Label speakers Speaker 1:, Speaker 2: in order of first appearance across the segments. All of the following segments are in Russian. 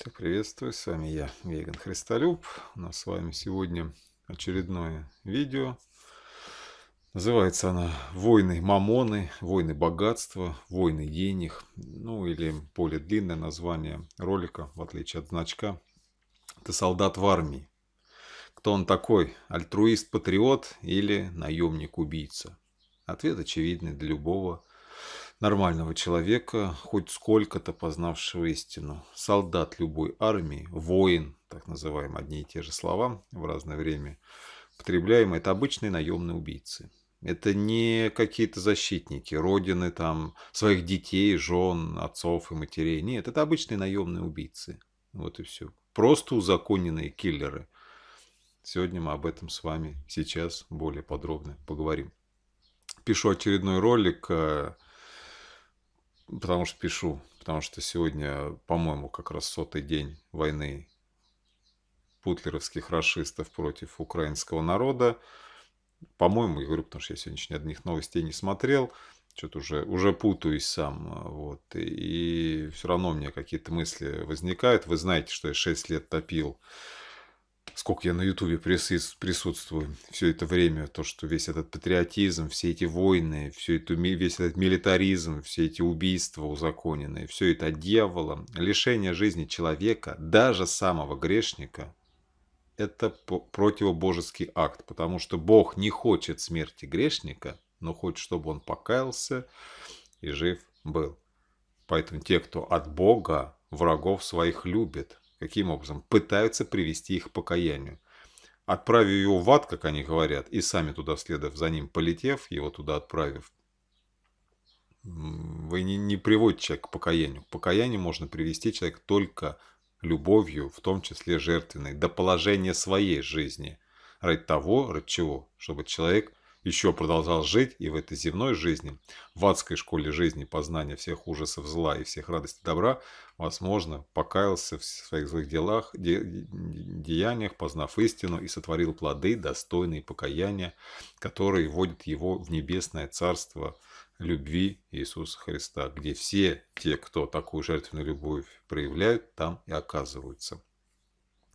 Speaker 1: Всех приветствую, с вами я, Веган Христолюб. У нас с вами сегодня очередное видео. Называется она «Войны мамоны», «Войны богатства», «Войны денег». Ну или более длинное название ролика, в отличие от значка. Это солдат в армии». Кто он такой? Альтруист-патриот или наемник-убийца? Ответ очевидный для любого нормального человека, хоть сколько-то познавшего истину. Солдат любой армии, воин, так называемые одни и те же слова в разное время, потребляемые, это обычные наемные убийцы. Это не какие-то защитники родины, там, своих детей, жен, отцов и матерей. Нет, это обычные наемные убийцы. Вот и все. Просто узаконенные киллеры. Сегодня мы об этом с вами сейчас более подробно поговорим. Пишу очередной ролик э, потому что пишу, потому что сегодня, по-моему, как раз сотый день войны путлеровских расистов против украинского народа. По-моему, я говорю, потому что я сегодня ни одних новостей не смотрел, что-то уже, уже путаюсь сам, вот, и, и все равно у меня какие-то мысли возникают. Вы знаете, что я 6 лет топил сколько я на Ютубе присутствую все это время, то, что весь этот патриотизм, все эти войны, все это, весь этот милитаризм, все эти убийства узаконенные, все это дьявола, лишение жизни человека, даже самого грешника, это противобожеский акт, потому что Бог не хочет смерти грешника, но хочет, чтобы он покаялся и жив был. Поэтому те, кто от Бога, врагов своих любит, Каким образом? Пытаются привести их к покаянию. Отправив его в ад, как они говорят, и сами туда вследов за ним полетев, его туда отправив, вы не, не приводите человека к покаянию. К покаянию можно привести человек только любовью, в том числе жертвенной, до положения своей жизни. Ради того, ради чего? Чтобы человек еще продолжал жить и в этой земной жизни, в адской школе жизни познания всех ужасов зла и всех радостей добра, возможно, покаялся в своих злых делах, де, деяниях, познав истину и сотворил плоды, достойные покаяния, которые вводят его в небесное царство любви Иисуса Христа, где все те, кто такую жертвенную любовь проявляют, там и оказываются.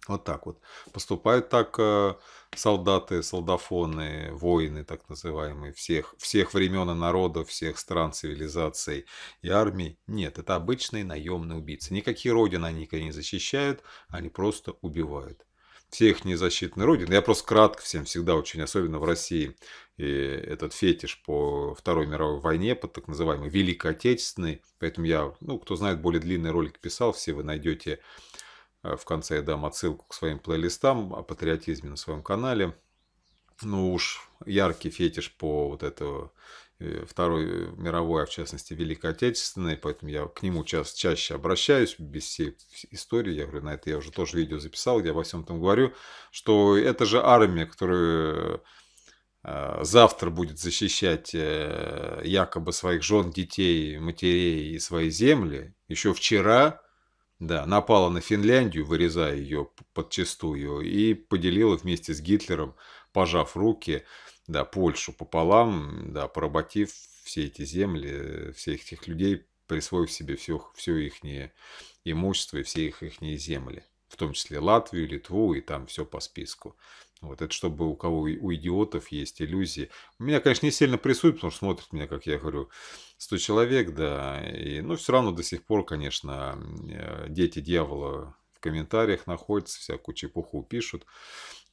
Speaker 1: Вот так вот. Поступают так э, солдаты, солдафоны, воины, так называемые, всех, всех времен и народов, всех стран, цивилизаций и армий. Нет, это обычные наемные убийцы. Никакие родины они никогда не защищают, они просто убивают. Все их незащитные родины. Я просто кратко всем всегда очень, особенно в России, и этот фетиш по Второй мировой войне, под так называемый Великой Отечественной. Поэтому я, ну, кто знает, более длинный ролик писал, все вы найдете Э, в конце я дам отсылку к своим плейлистам о патриотизме на своем канале. Ну уж яркий фетиш по вот этого э, Второй мировой, а в частности Великой Отечественной, поэтому я к нему ча- чаще обращаюсь, без всей истории, я говорю, на это я уже тоже видео записал, я во всем там говорю, что это же армия, которая э, завтра будет защищать якобы своих жен, детей, матерей и свои земли, еще вчера да, напала на Финляндию, вырезая ее подчистую, и поделила вместе с Гитлером, пожав руки, да, Польшу пополам, да, поработив все эти земли, всех этих людей, присвоив себе все, все их имущество и все их, их земли, в том числе Латвию, Литву и там все по списку. Вот это чтобы у кого у идиотов есть иллюзии. Меня, конечно, не сильно прессуют, потому что смотрят меня, как я говорю, 100 человек, да. И, ну, все равно до сих пор, конечно, э, дети дьявола в комментариях находятся, всякую чепуху пишут.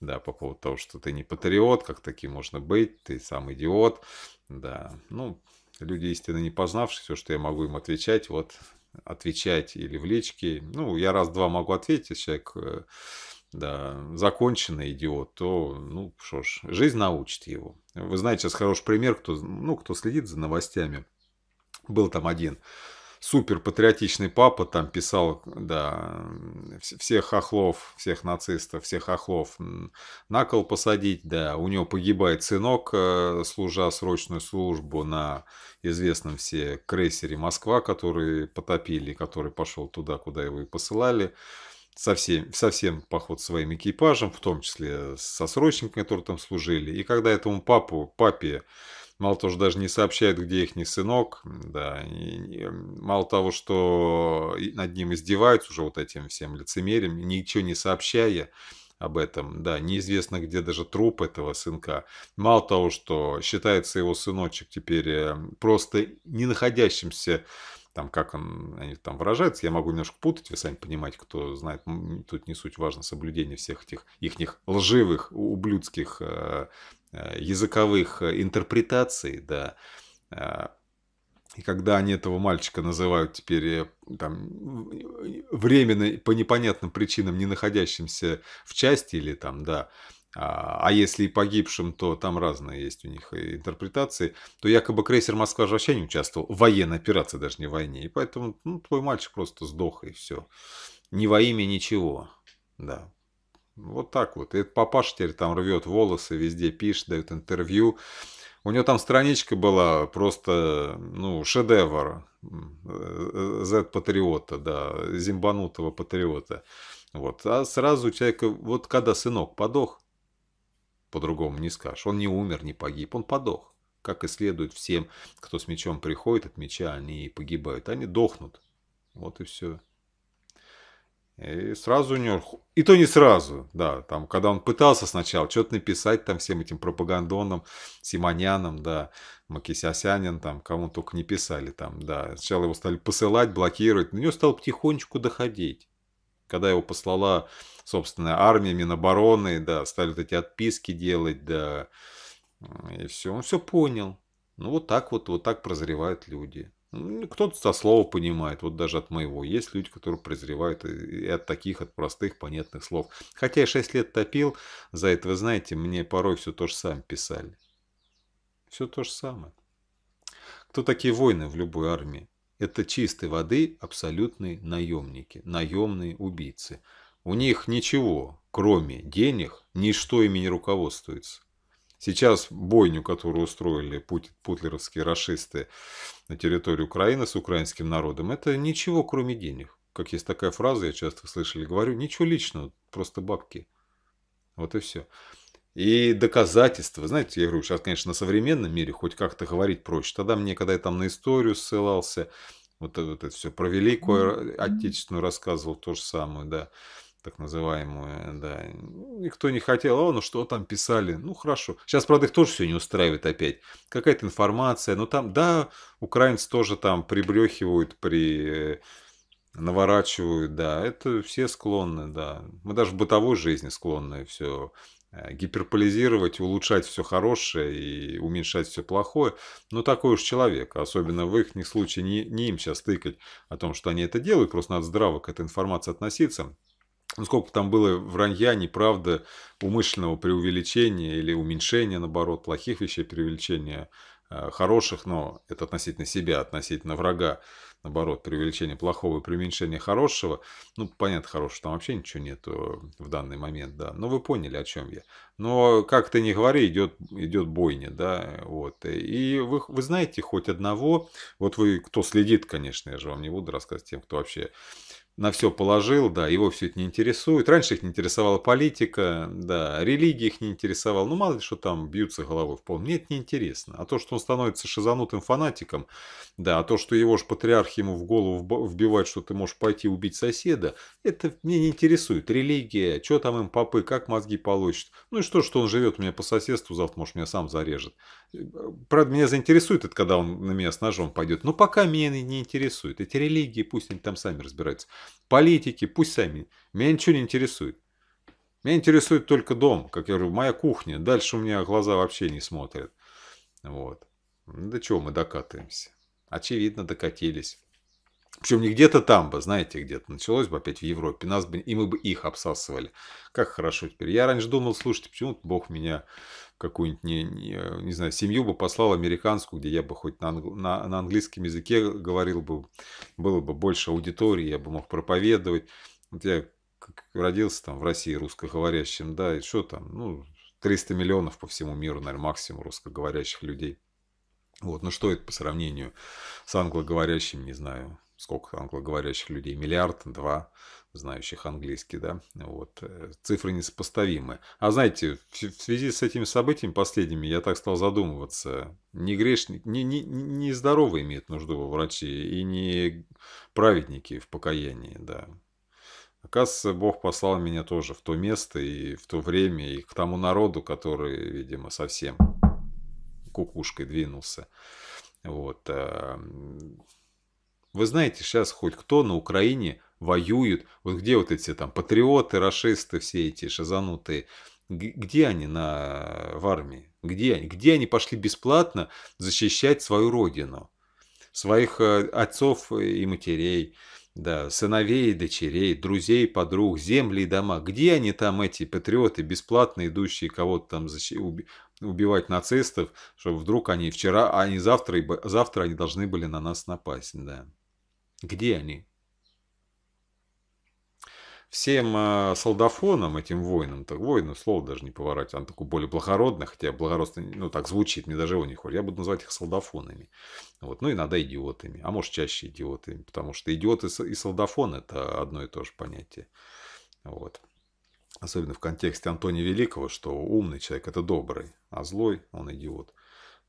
Speaker 1: Да, по поводу того, что ты не патриот, как таким можно быть, ты сам идиот. Да, ну, люди истинно не познавшие, все, что я могу им отвечать, вот отвечать или в личке. Ну, я раз-два могу ответить, если человек э, да, законченный идиот, то, ну, что ж, жизнь научит его. Вы знаете, сейчас хороший пример, кто, ну, кто следит за новостями – был там один супер патриотичный папа, там писал, да, всех охлов, всех нацистов, всех охлов на кол посадить, да, у него погибает сынок, э, служа срочную службу на известном все крейсере «Москва», который потопили, который пошел туда, куда его и посылали, совсем, совсем поход своим экипажем, в том числе со срочниками, которые там служили. И когда этому папу, папе Мало того, что даже не сообщают, где их не сынок, да, и, и, мало того, что над ним издеваются уже вот этим всем лицемерием, ничего не сообщая об этом, да, неизвестно, где даже труп этого сынка. Мало того, что считается его сыночек теперь э, просто не находящимся там, как он, они там выражаются, я могу немножко путать, вы сами понимаете, кто знает, тут не суть важно соблюдение всех этих их лживых, ублюдских э, Э, языковых э, интерпретаций, да, э, и когда они этого мальчика называют теперь там, временно по непонятным причинам не находящимся в части или там, да, а, а если и погибшим, то там разные есть у них интерпретации, то якобы крейсер «Москва» же вообще не участвовал в военной операции, даже не в войне. И поэтому ну, твой мальчик просто сдох, и все. Ни во имя, ничего. Да. Вот так вот. И этот папаша теперь там рвет волосы, везде пишет, дает интервью. У него там страничка была просто, ну, шедевр. Z-патриота, э, э, да, зимбанутого патриота. Вот. А сразу человек вот когда сынок подох, по-другому не скажешь. Он не умер, не погиб, он подох. Как и следует всем, кто с мечом приходит от меча, они погибают. Они дохнут. Вот и все. И сразу у него... И то не сразу, да. Там, когда он пытался сначала что-то написать там всем этим пропагандонам, Симонянам, да, Макисясянин, там, кому только не писали там, да. Сначала его стали посылать, блокировать. На него стал потихонечку доходить. Когда его послала, собственная армия, Минобороны, да, стали вот эти отписки делать, да. И все, он все понял. Ну, вот так вот, вот так прозревают люди. Ну, кто-то со слова понимает, вот даже от моего. Есть люди, которые прозревают и от таких, от простых, понятных слов. Хотя я 6 лет топил, за это, вы знаете, мне порой все то же самое писали. Все то же самое. Кто такие воины в любой армии? Это чистой воды абсолютные наемники, наемные убийцы. У них ничего, кроме денег, ничто ими не руководствуется. Сейчас бойню, которую устроили путлеровские расисты на территории Украины с украинским народом, это ничего, кроме денег. Как есть такая фраза, я часто слышали, говорю, ничего личного, просто бабки. Вот и все. И доказательства. Знаете, я говорю, сейчас, конечно, на современном мире хоть как-то говорить проще. Тогда мне, когда я там на историю ссылался, вот, э, вот это все про Великую Отечественную рассказывал то же самое, да так называемую, да. Никто не хотел, о, ну что там писали, ну хорошо. Сейчас, правда, их тоже все не устраивает опять. Какая-то информация, но ну, там, да, украинцы тоже там прибрехивают, при... Э, наворачивают, да, это все склонны, да. Мы даже в бытовой жизни склонны все э, гиперполизировать, улучшать все хорошее и уменьшать все плохое. Но ну, такой уж человек, особенно в их случае, не, не им сейчас тыкать о том, что они это делают, просто надо здраво к этой информации относиться ну, сколько там было вранья, неправды, умышленного преувеличения или уменьшения, наоборот, плохих вещей, преувеличения э, хороших, но это относительно себя, относительно врага, наоборот, преувеличение плохого и преуменьшение хорошего. Ну, понятно, хорошего там вообще ничего нету в данный момент, да. Но вы поняли, о чем я. Но, как ты не говори, идет, идет бойня, да, вот. И вы, вы знаете хоть одного, вот вы, кто следит, конечно, я же вам не буду рассказывать тем, кто вообще на все положил, да, его все это не интересует. Раньше их не интересовала политика, да, религия их не интересовала. Ну, мало ли, что там бьются головой в пол. Мне это неинтересно. А то, что он становится шизанутым фанатиком, да, а то, что его же патриарх ему в голову вбивает, что ты можешь пойти убить соседа, это мне не интересует. Религия, что там им попы, как мозги получат. Ну и что, что он живет у меня по соседству, завтра, может, меня сам зарежет. Правда, меня заинтересует это, когда он на меня с ножом пойдет. Но пока меня не интересует. Эти религии, пусть они там сами разбираются политики, пусть сами. Меня ничего не интересует. Меня интересует только дом, как я говорю, моя кухня. Дальше у меня глаза вообще не смотрят. Вот. До чего мы докатываемся? Очевидно, докатились. Причем не где-то там бы, знаете, где-то началось бы опять в Европе, нас бы, и мы бы их обсасывали. Как хорошо теперь. Я раньше думал, слушайте, почему Бог меня какую-нибудь, не, не, э, не знаю, семью бы послал американскую, где я бы хоть на, на, на английском языке говорил бы, было бы больше аудитории, я бы мог проповедовать. Вот я родился там в России русскоговорящим, да, и что там, ну, 300 миллионов по всему миру, наверное, максимум русскоговорящих людей. Вот, ну что это по сравнению с англоговорящим, не знаю, сколько англоговорящих людей, миллиард, два знающих английский, да, вот, э, цифры несопоставимы. А знаете, в связи с этими событиями последними я так стал задумываться, не грешник, не, не, не здоровые имеют нужду во врачи, и не праведники в покаянии, да. Оказывается, Бог послал меня тоже в то место и в то время, и к тому народу, который, видимо, совсем кукушкой двинулся. Вот. Э, вы знаете, сейчас хоть кто на Украине воюет, вот где вот эти там патриоты, расисты все эти шизанутые, где они на, в армии? Где они? Где они пошли бесплатно защищать свою родину? Своих э, отцов и матерей, да, сыновей и дочерей, друзей, подруг, земли и дома. Где они там, эти патриоты, бесплатно идущие кого-то там защ... убивать нацистов, чтобы вдруг они вчера, а они завтра, завтра они должны были на нас напасть, да. Где они? Всем а, солдафонам, этим воинам, так воинам слово даже не поворачивать, он такой более благородный, хотя благородно, ну так звучит, мне даже его не хватит. Я буду называть их солдафонами. Вот. Ну, иногда идиотами, а может чаще идиотами, потому что идиоты и солдафон – это одно и то же понятие. Вот. Особенно в контексте Антония Великого, что умный человек – это добрый, а злой – он идиот.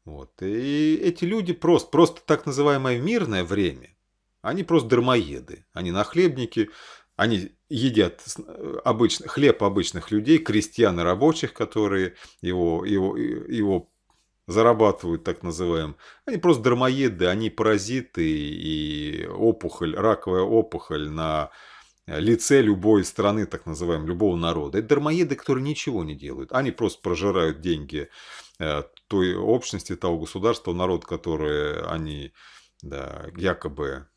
Speaker 1: Вот. И эти люди просто, просто так называемое мирное время, они просто дармоеды, они нахлебники, они едят э, обычный хлеб обычных людей, крестьян и рабочих, которые его, его, его зарабатывают, так называем. Они просто дармоеды, они паразиты и опухоль, раковая опухоль на лице любой страны, так называем, любого народа. Это дармоеды, которые ничего не делают. Они просто прожирают деньги э, той общности, того государства, народ, которые они да, якобы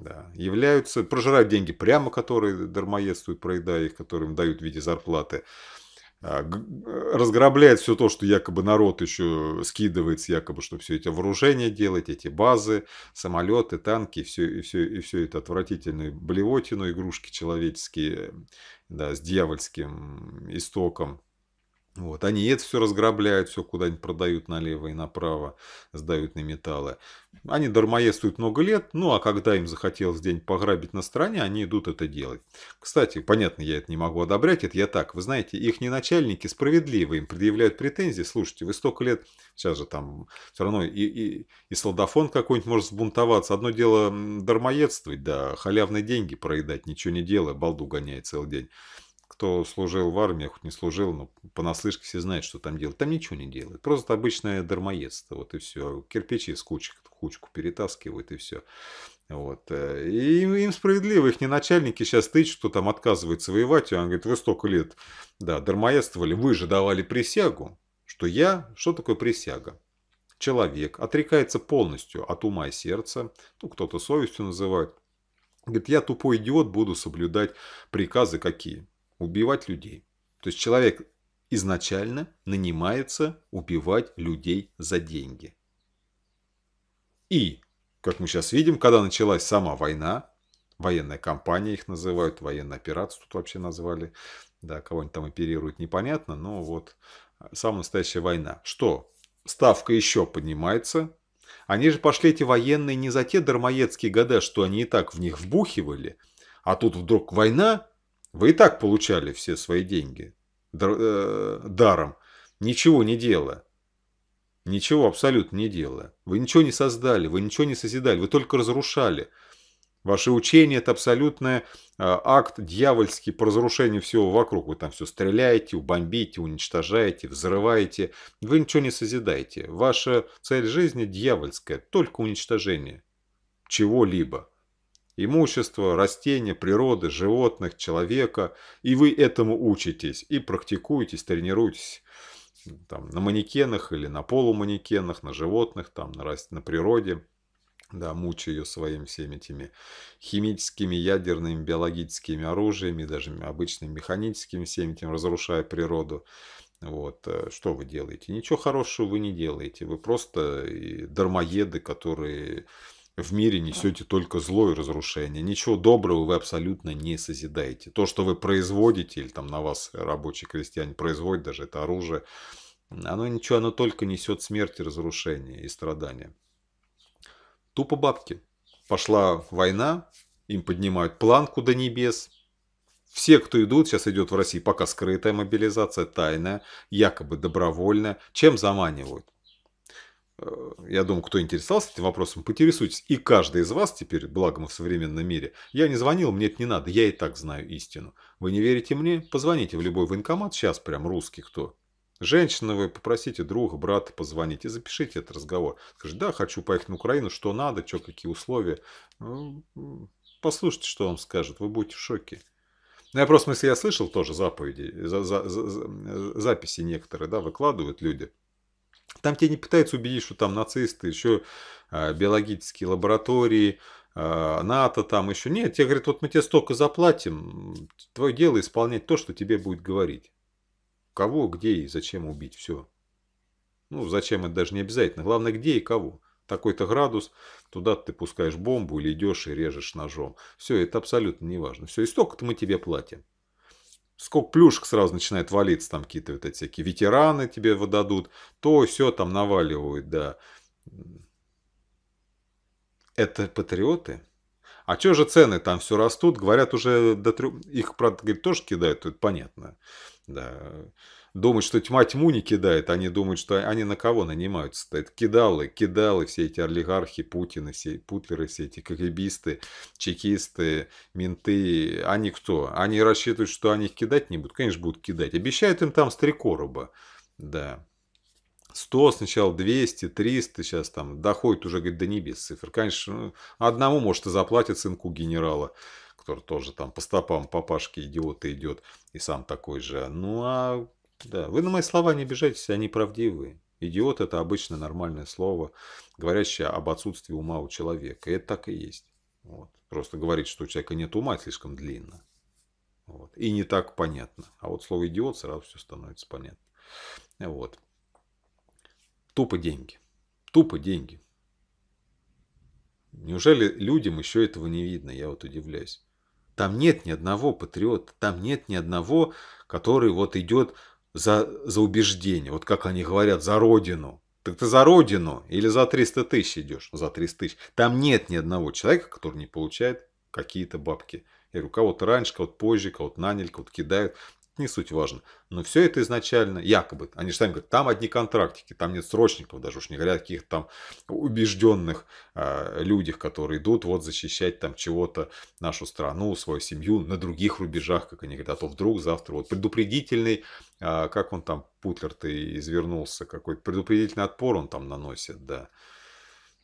Speaker 1: да. Являются, прожирают деньги прямо, которые дармоедствуют, проедая их, которым дают в виде зарплаты. А, разграбляет все то, что якобы народ еще скидывается, якобы, чтобы все эти вооружения делать, эти базы, самолеты, танки, все, и, все, и все это отвратительную блевотину, игрушки человеческие да, с дьявольским истоком. Вот. Они это все разграбляют, все куда-нибудь продают налево и направо, сдают на металлы. Они дармоедствуют много лет, ну а когда им захотелось день пограбить на стороне, они идут это делать. Кстати, понятно, я это не могу одобрять, это я так. Вы знаете, их не начальники справедливы, им предъявляют претензии. Слушайте, вы столько лет, сейчас же там все равно и, и, и солдафон какой-нибудь может сбунтоваться. Одно дело дармоедствовать, да, халявные деньги проедать, ничего не делая, балду гоняет целый день кто служил в армии, хоть не служил, но понаслышке все знают, что там делают. Там ничего не делают. Просто обычное дармоедство, вот и все. Кирпичи с кучек, кучку перетаскивают и все. Вот. Э, и им, им справедливо, их не начальники сейчас тычут, что там отказывается воевать. И он говорит, вы столько лет, да, дармоедствовали, вы же давали присягу, что я, что такое присяга? Человек отрекается полностью от ума и сердца, ну, кто-то совестью называет. Говорит, я тупой идиот, буду соблюдать приказы какие? убивать людей. То есть человек изначально нанимается убивать людей за деньги. И, как мы сейчас видим, когда началась сама война, военная кампания их называют, военная операция тут вообще назвали, да, кого они там оперируют, непонятно, но вот а, самая настоящая война. Что? Ставка еще поднимается. Они же пошли эти военные не за те дармоедские года, что они и так в них вбухивали, а тут вдруг война, вы и так получали все свои деньги э, даром, ничего не делая. Ничего абсолютно не делая. Вы ничего не создали, вы ничего не созидали, вы только разрушали. Ваше учение – это абсолютный э, акт дьявольский по разрушению всего вокруг. Вы там все стреляете, убомбите, уничтожаете, взрываете. Вы ничего не созидаете. Ваша цель жизни дьявольская, только уничтожение чего-либо. Имущество, растения, природы, животных, человека. И вы этому учитесь и практикуетесь, тренируетесь ну, там, на манекенах или на полуманекенах, на животных, там, на, на природе, да, мучая ее своими всеми этими химическими, ядерными, биологическими оружиями, даже обычными механическими, всеми этим разрушая природу. Вот. Э, что вы делаете? Ничего хорошего вы не делаете. Вы просто э, дармоеды, которые в мире несете только зло и разрушение. Ничего доброго вы абсолютно не созидаете. То, что вы производите, или там на вас рабочие крестьяне производят даже это оружие, оно ничего, оно только несет смерть и разрушение и страдания. Тупо бабки. Пошла война, им поднимают планку до небес. Все, кто идут, сейчас идет в России пока скрытая мобилизация, тайная, якобы добровольная. Чем заманивают? Э, я думаю, кто интересовался этим вопросом, поинтересуйтесь. И каждый из вас теперь, благо мы в современном мире, я не звонил, мне это не надо, я и так знаю истину. Вы не верите мне? Позвоните в любой военкомат, сейчас прям русский кто. Женщина вы, попросите друга, брата позвонить и запишите этот разговор. Скажите, да, хочу поехать на Украину, что надо, что, какие условия. Ну, послушайте, что вам скажет, вы будете в шоке. Ну, я просто, если я слышал тоже заповеди, за, за, за, записи некоторые, да, выкладывают люди – там тебя не пытаются убедить, что там нацисты, еще а, биологические лаборатории, а, НАТО там еще. Нет, тебе говорят, вот мы тебе столько заплатим, твое дело исполнять то, что тебе будет говорить. Кого, где и зачем убить, все. Ну, зачем это даже не обязательно. Главное, где и кого. Такой-то градус, туда ты пускаешь бомбу или идешь и режешь ножом. Все, это абсолютно не важно. Все, и столько-то мы тебе платим сколько плюшек сразу начинает валиться, там какие-то вот эти всякие ветераны тебе выдадут, то все там наваливают, да. Это патриоты? А что же цены там все растут? Говорят уже до трех... Их, правда, говорит, тоже кидают, это понятно. Да думать, что тьма тьму не кидает, они думают, что они на кого нанимаются-то. Это кидалы, кидалы, все эти олигархи, Путины, все, путлеры, все эти кагибисты, чекисты, менты. Они кто? Они рассчитывают, что они их кидать не будут? Конечно, будут кидать. Обещают им там с три короба. Да. 100, сначала 200, 300, сейчас там доходит уже, говорит, до небес цифр. Конечно, ну, одному, может, и заплатят сынку генерала, который тоже там по стопам папашки идиота идет, и сам такой же. Ну, а да, вы на мои слова не обижайтесь, они правдивые. Идиот – это обычно нормальное слово, говорящее об отсутствии ума у человека. И это так и есть. Вот. Просто говорить, что у человека нет ума, слишком длинно. Вот. И не так понятно. А вот слово «идиот» сразу все становится понятно. Вот. Тупо деньги. Тупо деньги. Неужели людям еще этого не видно? Я вот удивляюсь. Там нет ни одного патриота, там нет ни одного, который вот идет за, за убеждение, вот как они говорят, за родину. Так ты за родину или за 300 тысяч идешь? Ну, за 300 тысяч. Там нет ни одного человека, который не получает какие-то бабки. Я говорю, кого-то раньше, кого-то позже, кого-то наняли, кого-то кидают не суть важно. Но все это изначально, якобы, они же сами говорят, там одни контрактики, там нет срочников, даже уж не говоря о каких-то там убежденных э, а, людях, которые идут вот защищать там чего-то, нашу страну, свою семью на других рубежах, как они говорят, а то вдруг завтра вот предупредительный, э, как он там, Путлер-то извернулся, какой предупредительный отпор он там наносит, да.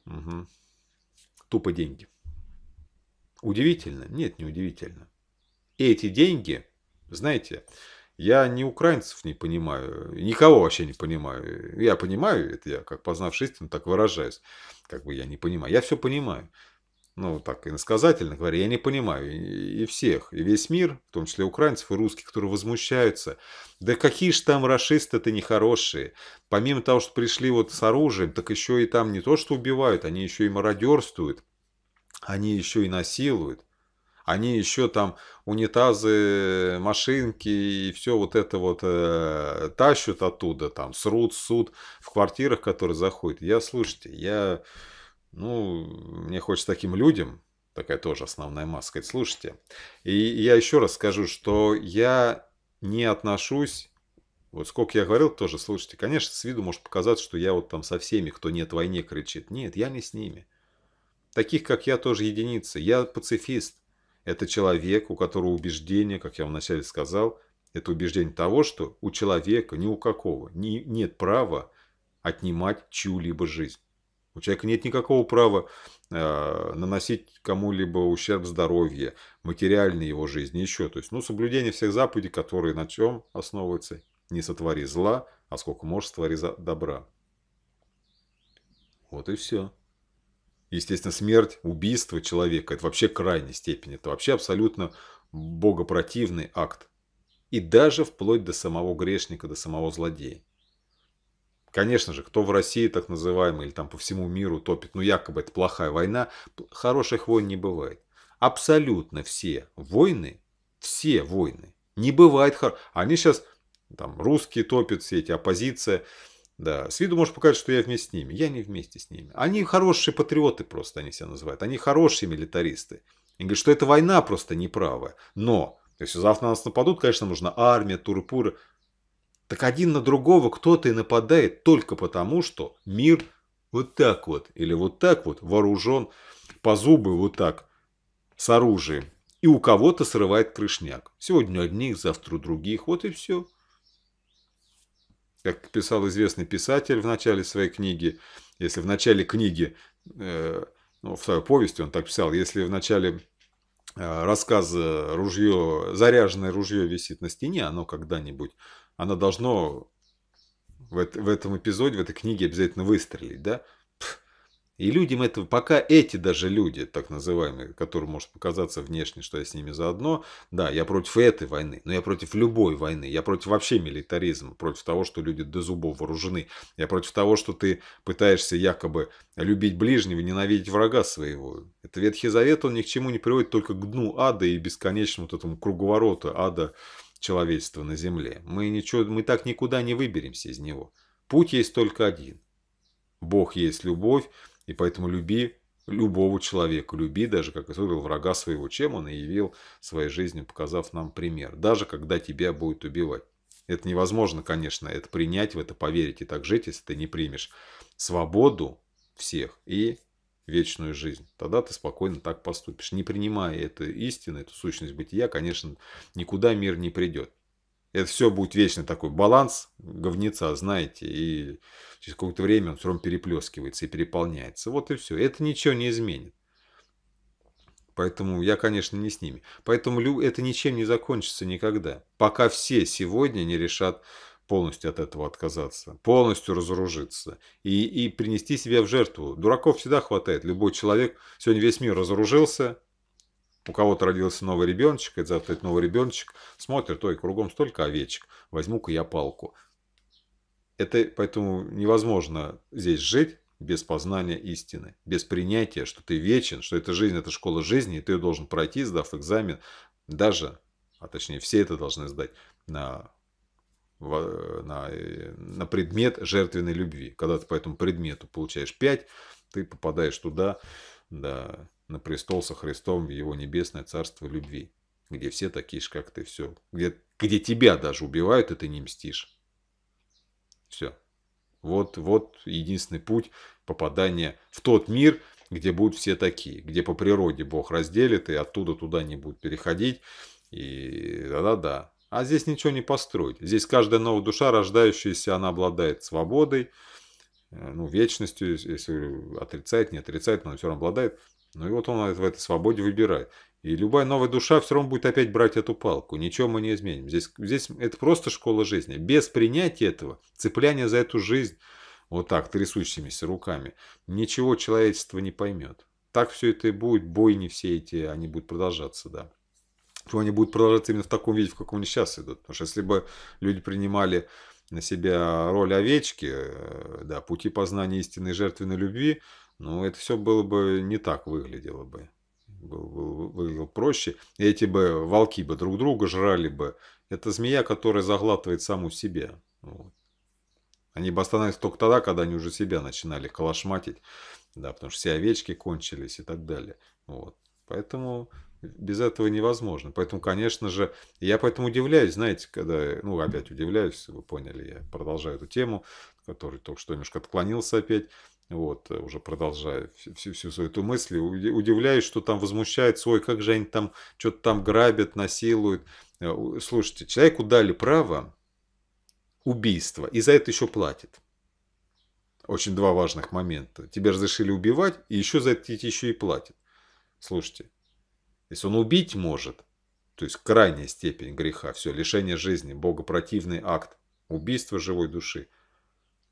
Speaker 1: Угу. Тупо деньги. Удивительно? Нет, не удивительно. И эти деньги – знаете, я ни украинцев не понимаю, никого вообще не понимаю. Я понимаю, это я как познавший истину, так выражаюсь. Как бы я не понимаю. Я все понимаю. Ну, так иносказательно говоря, я не понимаю и, всех, и весь мир, в том числе украинцев и русских, которые возмущаются. Да какие же там расисты-то нехорошие. Помимо того, что пришли вот с оружием, так еще и там не то, что убивают, они еще и мародерствуют, они еще и насилуют они еще там унитазы, машинки и все вот это вот э, тащат оттуда, там, срут, суд в квартирах, которые заходят. Я, слушайте, я, ну, мне хочется таким людям, такая тоже основная маска. сказать, слушайте, и я еще раз скажу, что я не отношусь вот сколько я говорил, тоже слушайте. Конечно, с виду может показаться, что я вот там со всеми, кто нет войне, кричит. Нет, я не с ними. Таких, как я, тоже единицы. Я пацифист. Это человек, у которого убеждение, как я вначале сказал, это убеждение того, что у человека, ни у какого, ни, нет права отнимать чью-либо жизнь. У человека нет никакого права э, наносить кому-либо ущерб здоровья, материальной его жизни, еще. То есть, ну, соблюдение всех заповедей, которые на чем основываются. Не сотвори зла, а сколько можешь, створи добра. Вот и все. Естественно, смерть, убийство человека – это вообще крайней степени, Это вообще абсолютно богопротивный акт. И даже вплоть до самого грешника, до самого злодея. Конечно же, кто в России так называемый или там по всему миру топит, ну якобы это плохая война, хороших войн не бывает. Абсолютно все войны, все войны, не бывает хороших. Они сейчас, там русские топят, все эти оппозиция, да, с виду можешь показать, что я вместе с ними. Я не вместе с ними. Они хорошие патриоты просто, они себя называют. Они хорошие милитаристы. И говорят, что эта война просто неправая. Но, если завтра на нас нападут, конечно, нужна армия, туры Так один на другого кто-то и нападает только потому, что мир вот так вот, или вот так вот вооружен по зубы вот так, с оружием. И у кого-то срывает крышняк. Сегодня одних, завтра у других, вот и все. Как писал известный писатель в начале своей книги, если в начале книги, э, ну, в своей повести он так писал, если в начале э, рассказа э, ружье, заряженное ружье висит на стене, оно когда-нибудь, оно должно в этом эпизоде, в этой книге обязательно выстрелить, да? И людям этого пока эти даже люди, так называемые, которым может показаться внешне, что я с ними заодно, да, я против этой войны, но я против любой войны, я против вообще милитаризма, против того, что люди до зубов вооружены, я против того, что ты пытаешься якобы любить ближнего, ненавидеть врага своего. Это Ветхий Завет, он ни к чему не приводит, только к дну ада и бесконечному вот этому круговороту ада человечества на земле. Мы, ничего, мы так никуда не выберемся из него. Путь есть только один. Бог есть любовь, и поэтому люби любого человека, люби даже, как Иисус врага своего, чем он и явил своей жизнью, показав нам пример, даже когда тебя будет убивать. Это невозможно, конечно, это принять, в это поверить и так жить, если ты не примешь свободу всех и вечную жизнь. Тогда ты спокойно так поступишь. Не принимая эту истину, эту сущность бытия, конечно, никуда мир не придет. Это все будет вечно такой баланс говнеца, знаете, и через какое-то время он все равно переплескивается и переполняется. Вот и все. Это ничего не изменит. Поэтому я, конечно, не с ними. Поэтому это ничем не закончится никогда. Пока все сегодня не решат полностью от этого отказаться, полностью разоружиться и, и принести себя в жертву. Дураков всегда хватает. Любой человек, сегодня весь мир разоружился, у кого-то родился новый ребеночек, и завтра этот новый ребеночек. Смотрит, ой, кругом столько овечек, возьму-ка я палку. Это поэтому невозможно здесь жить без познания истины, без принятия, что ты вечен, что эта жизнь – это школа жизни, и ты ее должен пройти, сдав экзамен, даже, а точнее все это должны сдать на на, э, на предмет жертвенной любви. Когда ты по этому предмету получаешь 5, ты попадаешь туда, да, на престол со Христом в его небесное царство любви, где все такие же, как ты, все. Где, где тебя даже убивают, и ты не мстишь. Все. Вот, вот единственный путь попадания в тот мир, где будут все такие, где по природе Бог разделит, и оттуда туда не будут переходить. И да-да-да. А здесь ничего не построить. Здесь каждая новая душа, рождающаяся, она обладает свободой, э, ну, вечностью, если отрицает, не отрицает, но она все равно обладает ну и вот он в этой свободе выбирает. И любая новая душа все равно будет опять брать эту палку. Ничего мы не изменим. Здесь, здесь это просто школа жизни. Без принятия этого, цепляния за эту жизнь, вот так, трясущимися руками, ничего человечество не поймет. Так все это и будет. Бойни все эти, они будут продолжаться, да. Почему они будут продолжаться именно в таком виде, в каком они сейчас идут? Потому что если бы люди принимали на себя роль овечки, э, да, пути познания истинной жертвенной любви, ну, это все было бы не так выглядело бы. Было, было, выглядело проще. Эти бы волки бы друг друга жрали бы. Это змея, которая заглатывает саму себя. Вот. Они бы остановились только тогда, когда они уже себя начинали колошматить Да, потому что все овечки кончились и так далее. Вот. Поэтому без этого невозможно. Поэтому, конечно же, я поэтому удивляюсь, знаете, когда, ну, опять удивляюсь, вы поняли, я продолжаю эту тему, который только что немножко отклонился опять вот, э, уже продолжая всю, всю свою эту мысль, удивляюсь, что там возмущает ой, как же они там что-то там грабят, насилуют. Э, слушайте, человеку дали право убийства, и за это еще платит. Очень два важных момента. Тебе разрешили убивать, и еще за это еще и платят. Слушайте, если он убить может, то есть крайняя степень греха, все, лишение жизни, богопротивный акт, убийство живой души,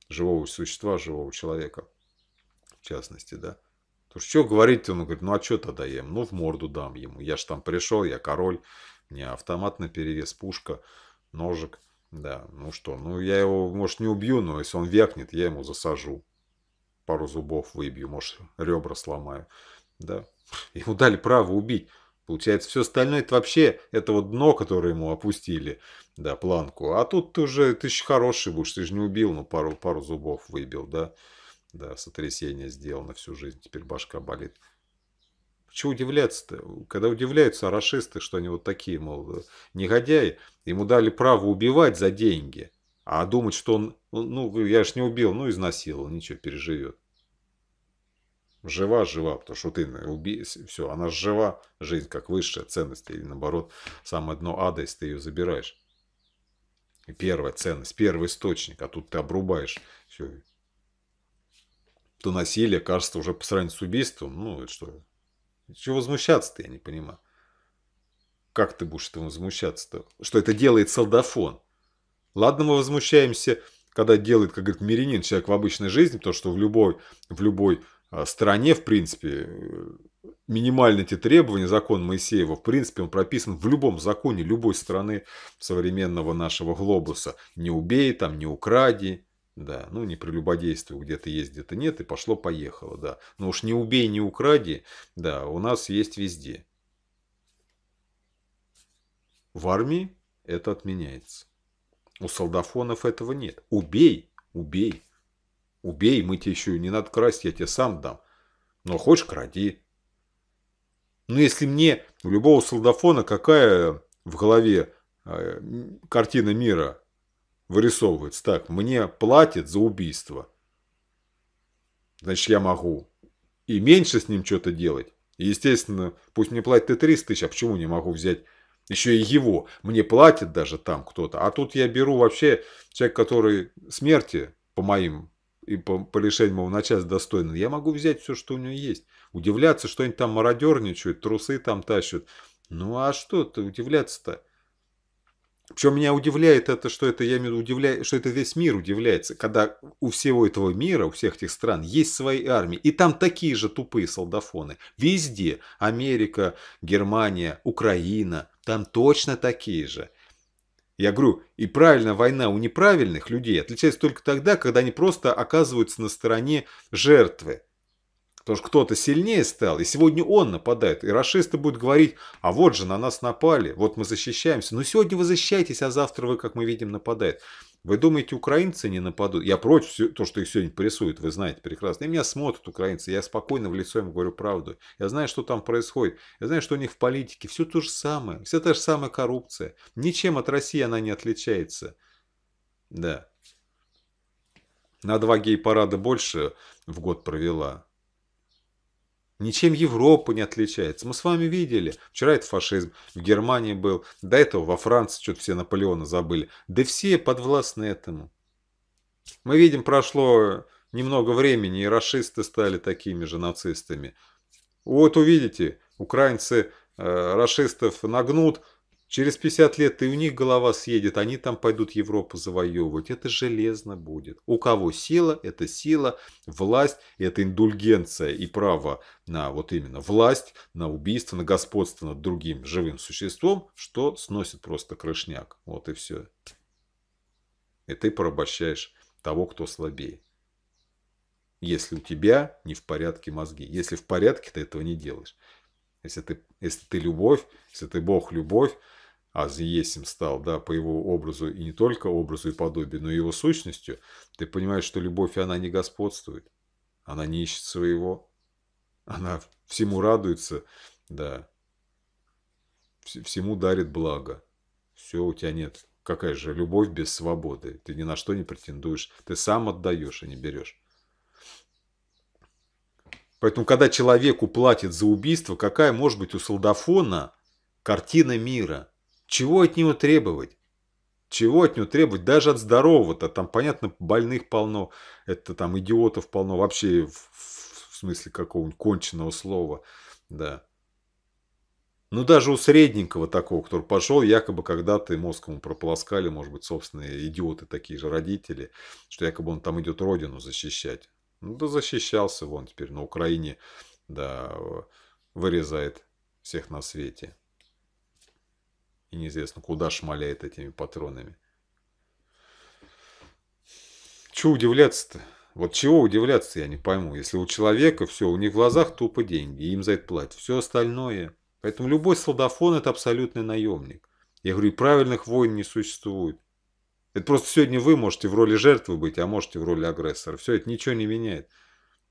Speaker 1: живого существа, живого человека – в частности, да. То что говорить-то, он говорит, ну а что тогда я? Ну в морду дам ему, я ж там пришел, я король, мне автомат на перевес, пушка, ножик. Да, ну что, ну я его, может, не убью, но если он вякнет, я ему засажу. Пару зубов выбью, может, ребра сломаю. Да, ему дали право убить. Получается, все остальное это вообще это вот дно, которое ему опустили, да, планку. А тут ты уже, ты же хороший будешь, ты же не убил, но ну, пару, пару зубов выбил, да. Да, сотрясение сделано всю жизнь, теперь башка болит. Чего удивляться-то? Когда удивляются расисты, что они вот такие, мол, негодяи, ему дали право убивать за деньги, а думать, что он, ну, ну я ж не убил, ну, изнасиловал, ничего, переживет. Жива, жива, потому что ты уби... все, она жива, жизнь как высшая ценность, или наоборот, самое дно ада, если ты ее забираешь. И первая ценность, первый источник, а тут ты обрубаешь все, то насилие кажется уже по сравнению с убийством. Ну, это что? Чего возмущаться-то, я не понимаю. Как ты будешь этому возмущаться-то? Что это делает солдафон? Ладно, мы возмущаемся, когда делает, как говорит Миринин человек в обычной жизни, потому что в любой, в любой а, стране, в принципе, э, минимальные эти требования, закон Моисеева, в принципе, он прописан в любом законе любой страны современного нашего глобуса. Не убей, там, не укради, да, ну не прелюбодействуй, где-то есть, где-то нет, и пошло-поехало, да. ну уж не убей, не укради, да, у нас есть везде. В армии это отменяется. У солдафонов этого нет. Убей, убей, убей, мы тебе еще не надо красть, я тебе сам дам. Но хочешь, кради. Но ну, если мне у любого солдафона какая в голове э, картина мира – вырисовывается. Так, мне платят за убийство. Значит, я могу. И меньше с ним что-то делать. И, естественно, пусть мне платят и 300 тысяч, а почему не могу взять еще и его? Мне платит даже там кто-то. А тут я беру вообще человек, который смерти по моим и по, по решению моего начальства достойно. Я могу взять все, что у него есть. Удивляться, что они там мародерничают, трусы там тащат. Ну а что ты удивляться-то? Причем меня удивляет это, что это, я имею в виду, удивляет, что это весь мир удивляется, когда у всего этого мира, у всех этих стран есть свои армии. И там такие же тупые солдафоны. Везде. Америка, Германия, Украина. Там точно такие же. Я говорю, и правильная война у неправильных людей отличается только тогда, когда они просто оказываются на стороне жертвы. Потому что кто-то сильнее стал, и сегодня он нападает. И расисты будут говорить, а вот же на нас напали, вот мы защищаемся. Но «Ну, сегодня вы защищаетесь, а завтра вы, как мы видим, нападает. Вы думаете, украинцы не нападут? Я против то, что их сегодня прессуют, вы знаете прекрасно. И меня смотрят украинцы, я спокойно в лицо им говорю правду. Я знаю, что там происходит. Я знаю, что у них в политике все то же самое, вся та же самая коррупция. Ничем от России она не отличается. Да. На два гей-парада больше в год провела. Ничем Европу не отличается. Мы с вами видели. Вчера это фашизм. В Германии был. До этого во Франции что-то все Наполеона забыли. Да все подвластны этому. Мы видим, прошло немного времени, и расисты стали такими же нацистами. Вот увидите, украинцы э, расистов нагнут, Через 50 лет и у них голова съедет, они там пойдут Европу завоевывать. Это железно будет. У кого сила, это сила, власть, это индульгенция и право на вот именно власть, на убийство, на господство над другим живым существом, что сносит просто крышняк. Вот и все. И ты порабощаешь того, кто слабее. Если у тебя не в порядке мозги. Если в порядке, ты этого не делаешь. Если ты, если ты любовь, если ты Бог любовь, а есим стал, да, по его образу, и не только образу и подобию, но и его сущностью, ты понимаешь, что любовь, она не господствует, она не ищет своего, она всему радуется, да, всему дарит благо. Все, у тебя нет. Какая же любовь без свободы? Ты ни на что не претендуешь, ты сам отдаешь, а не берешь. Поэтому, когда человеку платят за убийство, какая может быть у солдафона картина мира? Чего от него требовать? Чего от него требовать? Даже от здорового-то. Там, понятно, больных полно. Это там идиотов полно. Вообще, в, в смысле какого-нибудь конченного слова. Да. Ну, даже у средненького такого, который пошел, якобы когда-то мозг ему прополоскали, может быть, собственные идиоты такие же родители, что якобы он там идет родину защищать. Ну, да защищался вон теперь на Украине, да, вырезает всех на свете и неизвестно куда шмаляет этими патронами. Чего удивляться-то? Вот чего удивляться, я не пойму. Если у человека все, у них в глазах тупо деньги, им за это платят. Все остальное. Поэтому любой солдафон – это абсолютный наемник. Я говорю, и правильных войн не существует. Это просто сегодня вы можете в роли жертвы быть, а можете в роли агрессора. Все это ничего не меняет.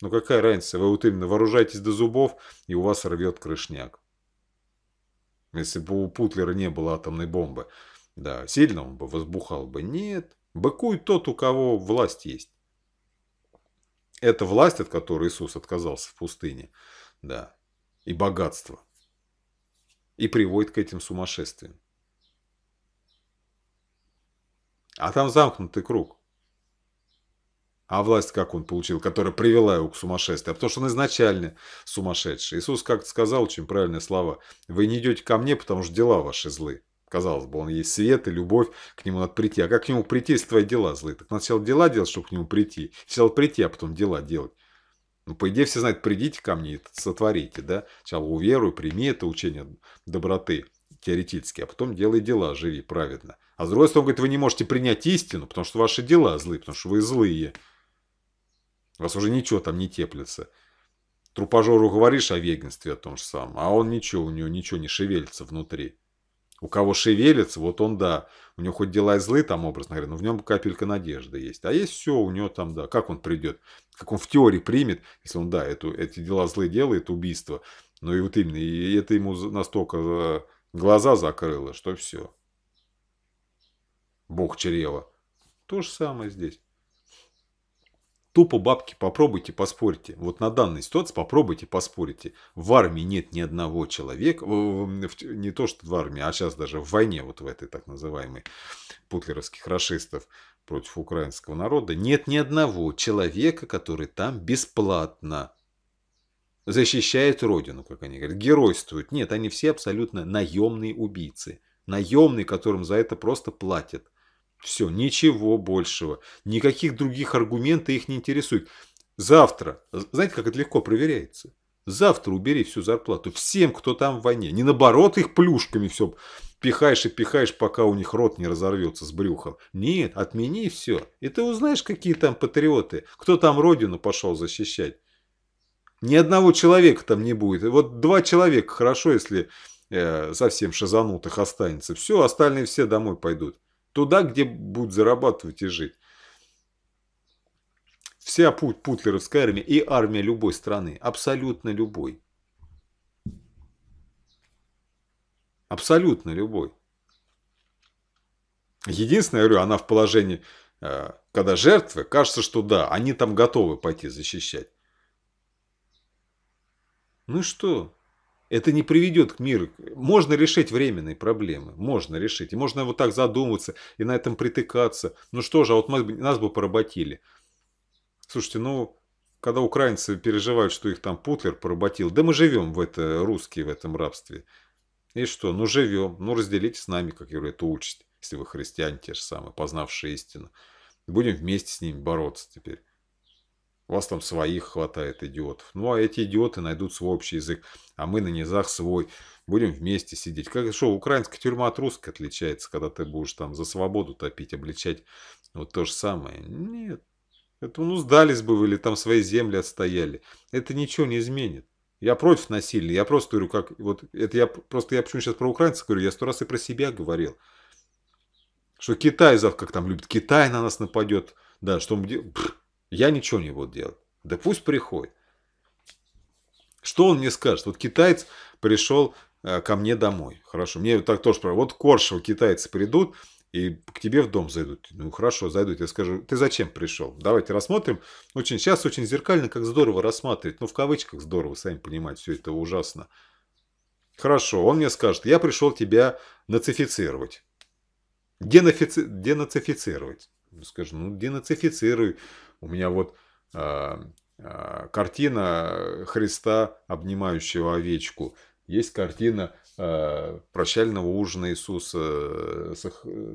Speaker 1: Ну какая разница, вы вот именно вооружаетесь до зубов, и у вас рвет крышняк. Если бы у Путлера не было атомной бомбы, да, сильно он бы возбухал бы. Нет, быкует тот, у кого власть есть. Это власть, от которой Иисус отказался в пустыне, да, и богатство. И приводит к этим сумасшествиям. А там замкнутый круг. А власть как он получил, которая привела его к сумасшествию? А потому что он изначально сумасшедший. Иисус как-то сказал очень правильные слова. «Вы не идете ко мне, потому что дела ваши злы». Казалось бы, он есть свет и любовь, к нему надо прийти. А как к нему прийти, если твои дела злые? Так надо сначала дела делать, чтобы к нему прийти. Сначала прийти, а потом дела делать. Ну, по идее, все знают, придите ко мне и сотворите, да? Сначала уверуй, прими это учение доброты теоретически, а потом делай дела, живи праведно. А с другой стороны, он говорит, вы не можете принять истину, потому что ваши дела злые, потому что вы злые. Вас уже ничего там не теплится. Трупажору говоришь о веганстве о том же самом, а он ничего, у него ничего не шевелится внутри. У кого шевелится, вот он да, у него хоть дела и злые там, образно говоря, но в нем капелька надежды есть. А есть все, у него там, да, как он придет, как он в теории примет, если он, да, эту, эти дела злые делает, убийство, но и вот именно, и это ему настолько э, глаза закрыло, что все. Бог чрева. То же самое здесь. Тупо бабки попробуйте поспорьте. Вот на данной ситуации попробуйте поспорите. В армии нет ни одного человека, не то что в армии, а сейчас даже в войне, вот в этой так называемой путлеровских расистов против украинского народа, нет ни одного человека, который там бесплатно защищает родину, как они говорят, геройствует. Нет, они все абсолютно наемные убийцы. Наемные, которым за это просто платят. Все, ничего большего. Никаких других аргументов их не интересует. Завтра, знаете, как это легко проверяется? Завтра убери всю зарплату всем, кто там в войне. Не наоборот их плюшками все пихаешь и пихаешь, пока у них рот не разорвется с брюхом. Нет, отмени все. И ты узнаешь, какие там патриоты, кто там родину пошел защищать. Ни одного человека там не будет. Вот два человека хорошо, если э, совсем шизанутых останется. Все, остальные все домой пойдут туда, где будут зарабатывать и жить. Вся путь путлеровская армия и армия любой страны, абсолютно любой. Абсолютно любой. Единственное, я говорю, она в положении, э, когда жертвы, кажется, что да, они там готовы пойти защищать. Ну и что? это не приведет к миру. Можно решить временные проблемы, можно решить. И можно вот так задумываться и на этом притыкаться. Ну что же, а вот нас бы поработили. Слушайте, ну, когда украинцы переживают, что их там Путлер поработил, да мы живем в это, русские в этом рабстве. И что, ну живем, ну разделите с нами, как я говорю, эту участь, если вы христиане те же самые, познавшие истину. Будем вместе с ними бороться теперь. У вас там своих хватает идиотов. Ну, а эти идиоты найдут свой общий язык, а мы на низах свой. Будем вместе сидеть. Как что, украинская тюрьма от русской отличается, когда ты будешь там за свободу топить, обличать вот то же самое? Нет. Это, ну, сдались бы вы или там свои земли отстояли. Это ничего не изменит. Я против насилия. Я просто говорю, как... Вот это я просто... Я почему сейчас про украинцев говорю? Я сто раз и про себя говорил. Что Китай, как там любит, Китай на нас нападет. Да, что мы... Пфф, я ничего не буду делать. Да пусть приходит. Что он мне скажет? Вот китаец пришел э, ко мне домой. Хорошо, мне так тоже про. Вот Коршева китайцы придут и к тебе в дом зайдут. Ну хорошо, зайдут. Я скажу, ты зачем пришел? Давайте рассмотрим. Очень сейчас очень зеркально, как здорово рассматривать. Ну в кавычках здорово, сами понимать все это ужасно. Хорошо, он мне скажет, я пришел тебя нацифицировать. Денофици... Денацифицировать. Ну, скажу, ну денацифицируй. У меня вот э, э, картина Христа, обнимающего овечку. Есть картина э, прощального ужина Иисуса с,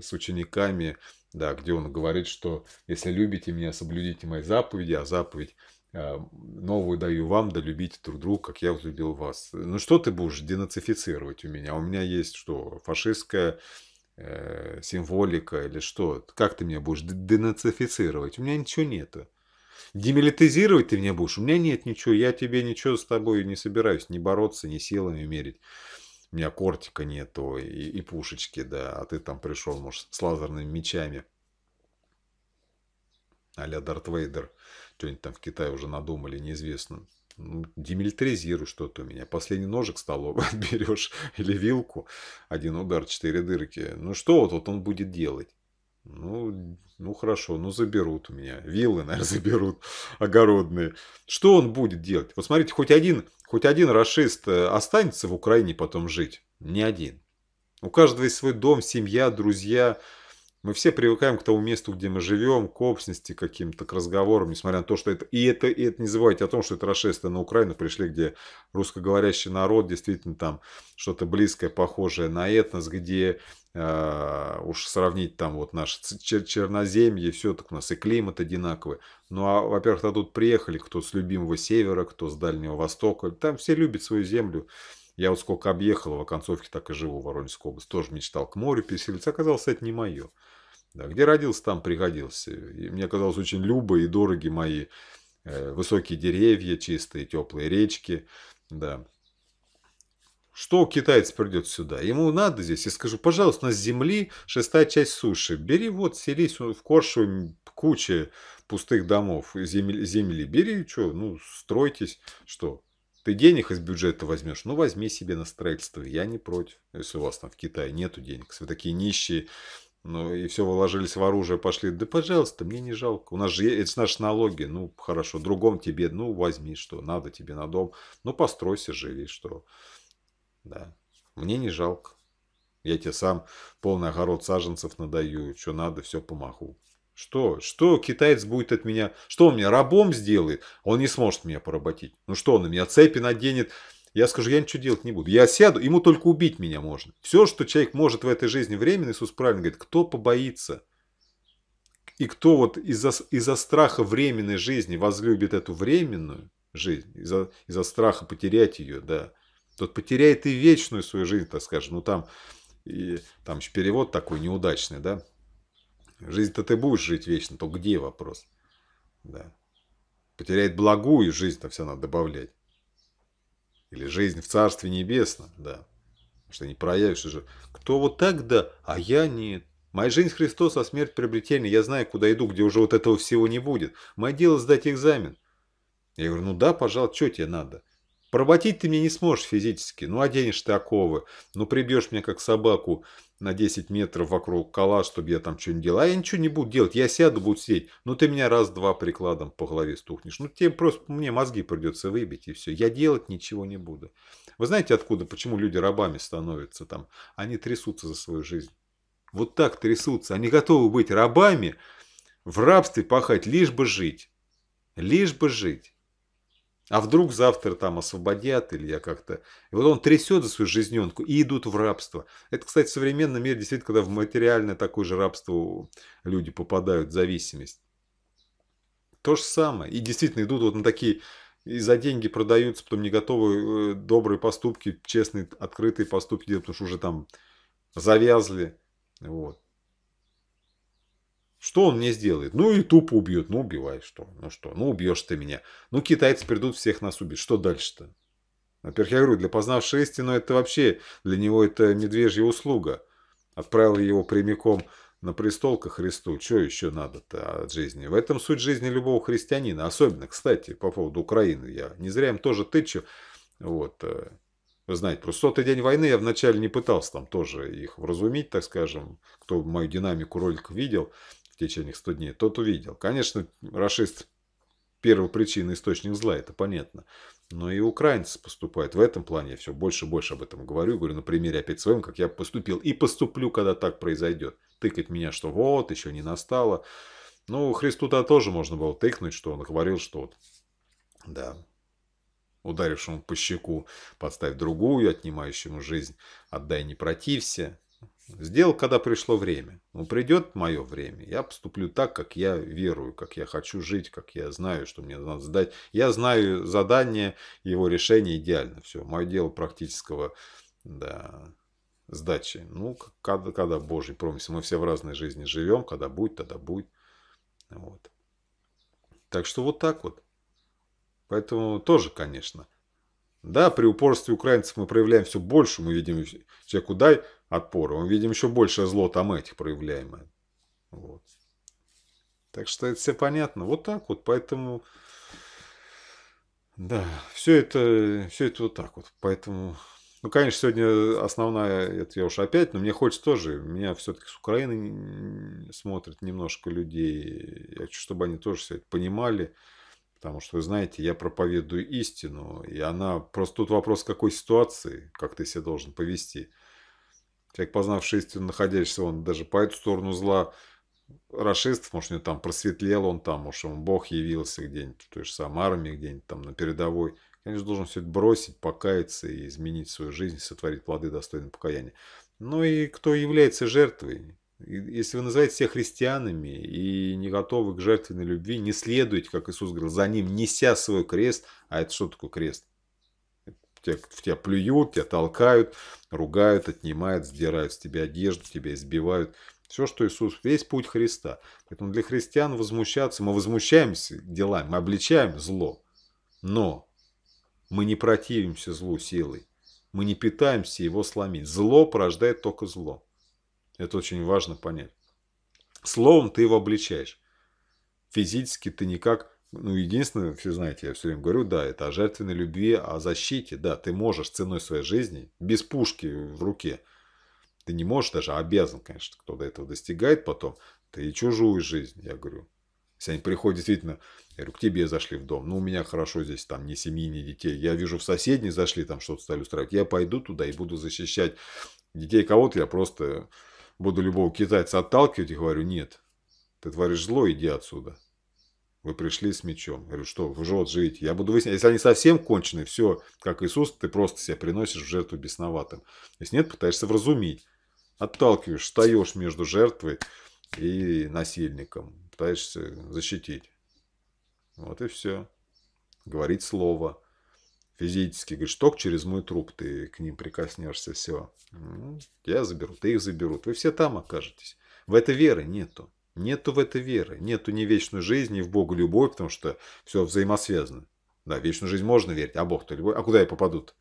Speaker 1: с учениками, да, где он говорит, что если любите меня, соблюдите мои заповеди, а заповедь новую даю вам, да любите друг друга, как я возлюбил вас. Ну что ты будешь денацифицировать у меня? У меня есть что, фашистская э, символика или что? Как ты меня будешь денацифицировать? У меня ничего нету. Демилитизировать ты меня будешь? У меня нет ничего, я тебе ничего с тобой не собираюсь, не бороться, не силами мерить. У меня кортика нету и, и пушечки, да, а ты там пришел, может, с лазерными мечами. А-ля Дарт Вейдер. Что-нибудь там в Китае уже надумали, неизвестно демилитаризируй что-то у меня. Последний ножик столовый берешь или вилку, один удар, четыре дырки. Ну что вот, вот он будет делать? Ну, ну хорошо, ну заберут у меня. Виллы, наверное, заберут огородные. Что он будет делать? Вот смотрите, хоть один, хоть один расист э, останется в Украине потом жить. Не один. У каждого есть свой дом, семья, друзья, мы все привыкаем к тому месту, где мы живем, к общности каким-то, к разговорам, несмотря на то, что это... И это, и это не забывайте о том, что это расшествие на Украину пришли, где русскоговорящий народ, действительно там что-то близкое, похожее на этнос, где э, уж сравнить там вот наши чер черноземье, все, так у нас и климат одинаковый. Ну, а, во-первых, тут приехали, кто с любимого севера, кто с Дальнего Востока. Там все любят свою землю. Я вот сколько объехал, а в оконцовке так и живу в Воронежской области. Тоже мечтал к морю переселиться. Оказалось, это не мое. Да, где родился, там пригодился. И мне казалось очень любые и дороги мои э, высокие деревья, чистые теплые речки. Да. Что китаец придет сюда? Ему надо здесь. Я скажу, пожалуйста, на земли шестая часть суши. Бери вот, селись в Коршу куча пустых домов земли. земли. Бери, что, ну, стройтесь. Что, ты денег из бюджета возьмешь? Ну, возьми себе на строительство. Я не против, если у вас там в Китае нету денег. Если вы такие нищие, ну и все, выложились в оружие, пошли. Да пожалуйста, мне не жалко. У нас же это наши налоги. Ну хорошо, другом тебе, ну возьми, что надо тебе на дом. Ну постройся, живи, что. Да. Мне не жалко. Я тебе сам полный огород саженцев надаю. Что надо, все помаху. Что? Что китаец будет от меня? Что он меня рабом сделает? Он не сможет меня поработить. Ну что, он на меня цепи наденет? Я скажу, я ничего делать не буду. Я сяду, ему только убить меня можно. Все, что человек может в этой жизни временно, Иисус правильно говорит, кто побоится. И кто вот из-за из, -за, страха временной жизни возлюбит эту временную жизнь, из-за из, -за, страха потерять ее, да, тот потеряет и вечную свою жизнь, так скажем. Ну, там, и, там еще перевод такой неудачный, да. Жизнь-то ты будешь жить вечно, то где вопрос? Да. Потеряет благую жизнь, там все надо добавлять. Или жизнь в Царстве Небесном, да. Что не проявишь уже. Кто вот так, да, а я нет. Моя жизнь Христос, а смерть приобретение. Я знаю, куда иду, где уже вот этого всего не будет. Мое дело сдать экзамен. Я говорю, ну да, пожалуй, что тебе надо? Проботить ты мне не сможешь физически. Ну, оденешь ты оковы, ну, прибьешь меня как собаку, на 10 метров вокруг кола, чтобы я там что-нибудь делал. А я ничего не буду делать, я сяду, буду сидеть. Но ну, ты меня раз-два прикладом по голове стукнешь. Ну, тебе просто, мне мозги придется выбить, и все. Я делать ничего не буду. Вы знаете откуда, почему люди рабами становятся там? Они трясутся за свою жизнь. Вот так трясутся. Они готовы быть рабами, в рабстве пахать, лишь бы жить. Лишь бы жить. А вдруг завтра там освободят или я как-то... И вот он трясет за свою жизненку и идут в рабство. Это, кстати, в современном мире действительно, когда в материальное такое же рабство люди попадают, зависимость. То же самое. И действительно идут вот на такие... И за деньги продаются, потом не готовы э, добрые поступки, честные, открытые поступки делать, потому что уже там завязли. Вот. Что он мне сделает? Ну и тупо убьет. Ну убивай, что? Ну что? Ну убьешь ты меня. Ну китайцы придут, всех нас убить. Что дальше-то? Во-первых, я говорю, для познавшего истину это вообще, для него это медвежья услуга. Отправил его прямиком на престол ко Христу. Что еще надо-то от жизни? В этом суть жизни любого христианина. Особенно, кстати, по поводу Украины. Я не зря им тоже тычу. Вот. Э, вы знаете, просто сотый день войны я вначале не пытался там тоже их вразумить, так скажем. Кто мою динамику ролик видел, в течение 100 дней, тот увидел. Конечно, расист первопричина, источник зла, это понятно. Но и украинцы поступают в этом плане. Я все больше и больше об этом говорю. Говорю на примере опять своем, как я поступил. И поступлю, когда так произойдет. Тыкать меня, что вот, еще не настало. Ну, Христу-то тоже можно было тыкнуть, что он говорил, что вот, да, ударившему по щеку подставь другую, отнимающему жизнь, отдай не протився. Сделал, когда пришло время. Но ну, придет мое время. Я поступлю так, как я верую, как я хочу жить, как я знаю, что мне надо сдать. Я знаю задание, его решение идеально. Все, мое дело практического да, сдачи. Ну, когда, когда Божий промысел. Мы все в разной жизни живем. Когда будет, тогда будет. Вот. Так что вот так вот. Поэтому тоже, конечно. Да, при упорстве украинцев мы проявляем все больше. Мы видим, человеку дай отпора. Мы видим еще больше зло там этих проявляемое. Вот. Так что это все понятно. Вот так вот. Поэтому, да, все это, все это вот так вот. Поэтому, ну, конечно, сегодня основная, это я уж опять, но мне хочется тоже, меня все-таки с Украины смотрят немножко людей. Я хочу, чтобы они тоже все это понимали. Потому что, вы знаете, я проповедую истину, и она... Просто тут вопрос, какой ситуации, как ты себя должен повести – Человек, познавший истину, находящийся он даже по эту сторону зла, расистов, может, у него там просветлел он там, может, ему Бог явился где-нибудь, то есть сам армии где-нибудь там на передовой. Конечно, должен все это бросить, покаяться и изменить свою жизнь, сотворить плоды достойного покаяния. Ну и кто является жертвой? Если вы называете себя христианами и не готовы к жертвенной любви, не следуйте, как Иисус говорил, за ним, неся свой крест. А это что такое крест? Тебя, в тебя плюют, тебя толкают, ругают, отнимают, сдирают с тебя одежду, тебя избивают. Все, что Иисус, весь путь Христа. Поэтому для христиан возмущаться, мы возмущаемся делами, мы обличаем зло, но мы не противимся злу силой. Мы не питаемся его сломить. Зло порождает только зло. Это очень важно понять. Словом ты его обличаешь. Физически ты никак ну, единственное, все знаете, я все время говорю, да, это о жертвенной любви, о защите. Да, ты можешь ценой своей жизни, без пушки в руке. Ты не можешь даже, обязан, конечно, кто до этого достигает потом. Ты и чужую жизнь, я говорю. Если они приходят действительно, я говорю, к тебе зашли в дом. Ну, у меня хорошо здесь, там, ни семьи, ни детей. Я вижу, в соседней зашли, там что-то стали устраивать. Я пойду туда и буду защищать детей кого-то. Я просто буду любого китайца отталкивать и говорю, нет, ты творишь зло, иди отсюда. Вы пришли с мечом. Я говорю, что, в жжет жить. Я буду выяснять. Если они совсем кончены, все, как Иисус, ты просто себя приносишь в жертву бесноватым. Если нет, пытаешься вразумить. Отталкиваешь, встаешь между жертвой и насильником. Пытаешься защитить. Вот и все. Говорить слово. Физически. Говоришь, только через мой труп ты к ним прикоснешься. Все. я заберу. ты их заберут. Вы все там окажетесь. В этой веры нету. Нету в это веры, нету ни вечной жизни, ни в Бога любовь, потому что все взаимосвязано. Да, вечную жизнь можно верить, а Бог-то любовь. А куда я попаду-то?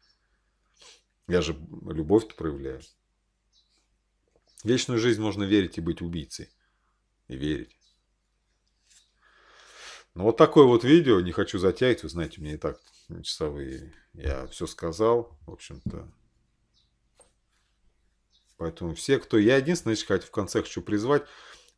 Speaker 1: Я же любовь-то проявляю. вечную жизнь можно верить и быть убийцей. И верить. Ну, вот такое вот видео. Не хочу затягивать. Вы знаете, мне и так часовые. Я все сказал, в общем-то. Поэтому все, кто... Я единственное, значит, в конце хочу призвать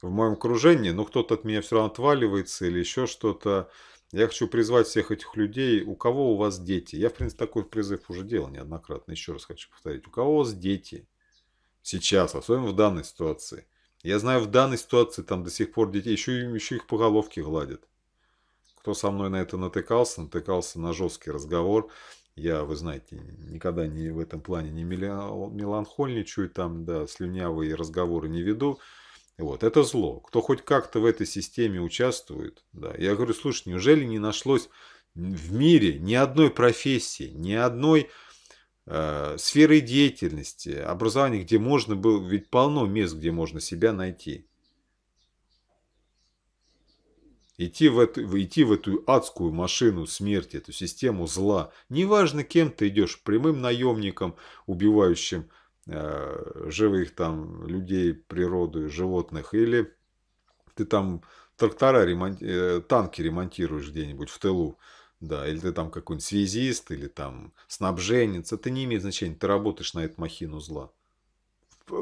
Speaker 1: в моем окружении, но кто-то от меня все равно отваливается или еще что-то. Я хочу призвать всех этих людей, у кого у вас дети? Я, в принципе, такой призыв уже делал неоднократно, еще раз хочу повторить. У кого у вас дети сейчас, а особенно в данной ситуации? Я знаю, в данной ситуации там до сих пор детей, еще, еще их по головке гладят. Кто со мной на это натыкался, натыкался на жесткий разговор. Я, вы знаете, никогда не в этом плане не меланхольничаю, там, да, слюнявые разговоры не веду. Вот, это зло. Кто хоть как-то в этой системе участвует, да. Я говорю, слушай, неужели не нашлось в мире ни одной профессии, ни одной э, сферы деятельности, образования, где можно было, ведь полно мест, где можно себя найти. Идти в, эту, идти в эту адскую машину смерти, эту систему зла. Неважно, кем ты идешь, прямым наемником, убивающим Э, живых там людей, природу, животных, или ты там трактора, ремонти... Э, танки ремонтируешь где-нибудь в тылу, да, или ты там какой-нибудь связист, или там снабженец, это не имеет значения, ты работаешь на эту махину зла.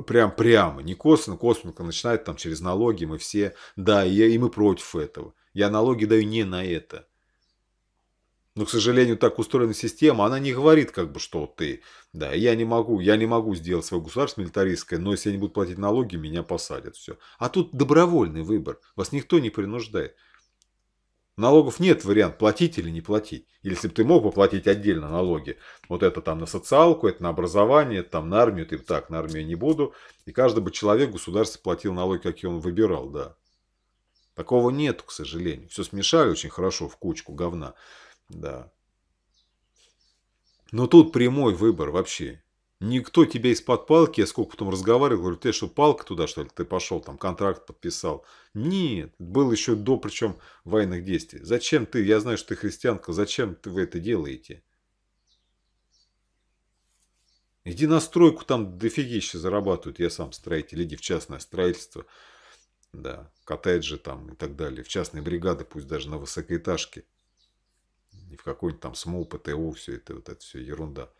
Speaker 1: Прям прямо, не косвенно, косвенно начинает там через налоги, мы все, да, и, и мы против этого. Я налоги даю не на это. Но, к сожалению, так устроена система, она не говорит, как бы, что ты, да, я не могу, я не могу сделать свое государство милитаристское, но если я не буду платить налоги, меня посадят, все. А тут добровольный выбор, вас никто не принуждает. Налогов нет вариант, платить или не платить. Или если бы ты мог бы платить отдельно налоги, вот это там на социалку, это на образование, там на армию, ты так, на армию не буду. И каждый бы человек государство платил налоги, какие он выбирал, да. Такого нет, к сожалению. Все смешали очень хорошо в кучку говна. Да. Но тут прямой выбор вообще. Никто тебя из-под палки, я сколько потом разговаривал, говорю, ты что, палка туда, что ли, ты пошел, там контракт подписал. Нет, был еще до, причем, военных действий. Зачем ты, я знаю, что ты христианка, зачем ты вы это делаете? Иди на стройку, там дофигища зарабатывают. Я сам строитель, иди в частное строительство. Да, коттеджи там и так далее. В частные бригады, пусть даже на высокоэтажке не в какой-нибудь там смол, ПТО, все это, вот это все ерунда.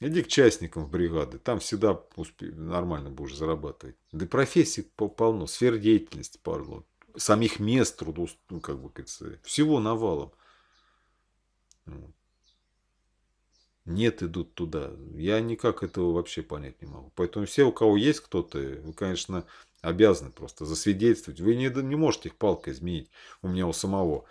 Speaker 1: Иди к частникам в бригады, там всегда успе... нормально будешь зарабатывать. Да и профессий полно, сфер деятельности полно, самих мест труду, ну, как бы, как всего навалом. Нет, идут туда. Я никак этого вообще понять не могу. Поэтому все, у кого есть кто-то, вы, конечно, обязаны просто засвидетельствовать. Вы не, не можете их палкой изменить. У меня у самого